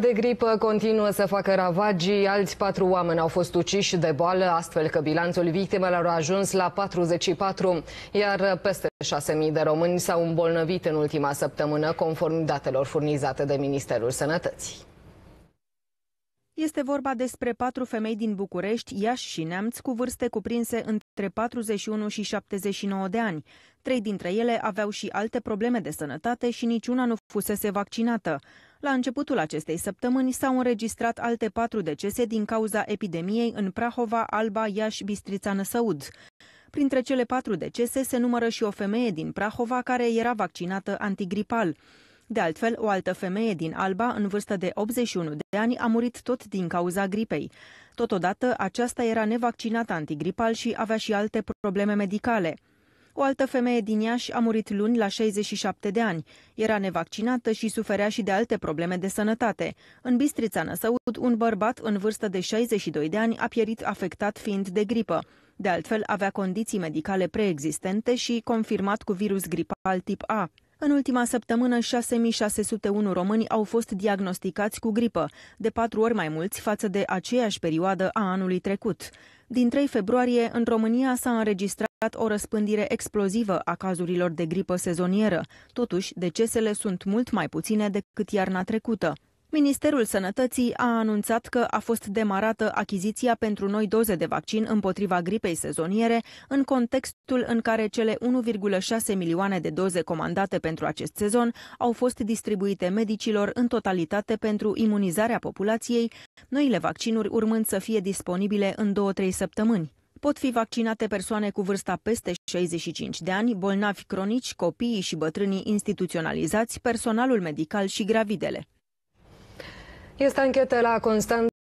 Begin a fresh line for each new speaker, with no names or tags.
de gripă continuă să facă ravagii, alți patru oameni au fost uciși de boală, astfel că bilanțul victimelor a ajuns la 44, iar peste 6.000 de români s-au îmbolnăvit în ultima săptămână, conform datelor furnizate de Ministerul Sănătății.
Este vorba despre patru femei din București, Iași și Neamț cu vârste cuprinse între 41 și 79 de ani. Trei dintre ele aveau și alte probleme de sănătate și niciuna nu fusese vaccinată. La începutul acestei săptămâni s-au înregistrat alte patru decese din cauza epidemiei în Prahova, Alba, Iași, Bistrița, Năsăud. Printre cele patru decese se numără și o femeie din Prahova care era vaccinată antigripal. De altfel, o altă femeie din Alba, în vârstă de 81 de ani, a murit tot din cauza gripei. Totodată, aceasta era nevaccinată antigripal și avea și alte probleme medicale. O altă femeie din Iași a murit luni la 67 de ani. Era nevaccinată și suferea și de alte probleme de sănătate. În Bistrița Năsăud, un bărbat în vârstă de 62 de ani a pierit afectat fiind de gripă. De altfel, avea condiții medicale preexistente și confirmat cu virus gripal tip A. În ultima săptămână, 6601 români au fost diagnosticați cu gripă, de patru ori mai mulți față de aceeași perioadă a anului trecut. Din 3 februarie, în România s-a înregistrat o răspândire explozivă a cazurilor de gripă sezonieră. Totuși, decesele sunt mult mai puține decât iarna trecută. Ministerul Sănătății a anunțat că a fost demarată achiziția pentru noi doze de vaccin împotriva gripei sezoniere, în contextul în care cele 1,6 milioane de doze comandate pentru acest sezon au fost distribuite medicilor în totalitate pentru imunizarea populației, noile vaccinuri urmând să fie disponibile în 2-3 săptămâni. Pot fi vaccinate persoane cu vârsta peste 65 de ani, bolnavi cronici, copiii și bătrânii instituționalizați, personalul medical și gravidele.
Este anchetă la Constant.